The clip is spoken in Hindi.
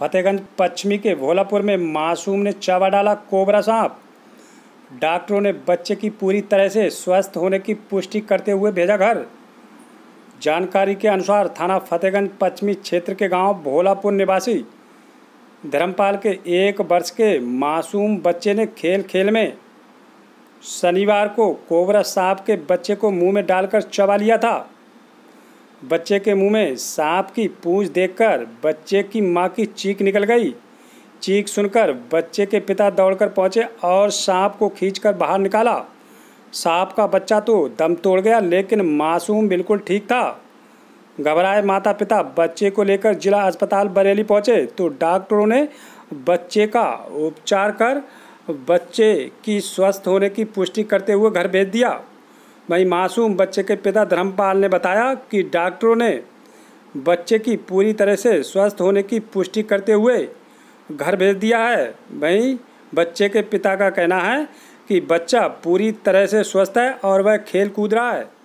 फतेहगंज पश्चिमी के भोलापुर में मासूम ने चावा डाला कोबरा सांप डॉक्टरों ने बच्चे की पूरी तरह से स्वस्थ होने की पुष्टि करते हुए भेजा घर जानकारी के अनुसार थाना फतेहगंज पश्चिमी क्षेत्र के गांव भोलापुर निवासी धर्मपाल के एक वर्ष के मासूम बच्चे ने खेल खेल में शनिवार को कोबरा सांप के बच्चे को मुंह में डालकर चबा लिया था बच्चे के मुंह में सांप की पूंछ देखकर बच्चे की मां की चीख निकल गई चीख सुनकर बच्चे के पिता दौड़कर पहुंचे और सांप को खींचकर बाहर निकाला सांप का बच्चा तो दम तोड़ गया लेकिन मासूम बिल्कुल ठीक था घबराए माता पिता बच्चे को लेकर जिला अस्पताल बरेली पहुंचे तो डॉक्टरों ने बच्चे का उपचार कर बच्चे की स्वस्थ होने की पुष्टि करते हुए घर भेज दिया वहीं मासूम बच्चे के पिता धर्मपाल ने बताया कि डॉक्टरों ने बच्चे की पूरी तरह से स्वस्थ होने की पुष्टि करते हुए घर भेज दिया है वहीं बच्चे के पिता का कहना है कि बच्चा पूरी तरह से स्वस्थ है और वह खेल कूद रहा है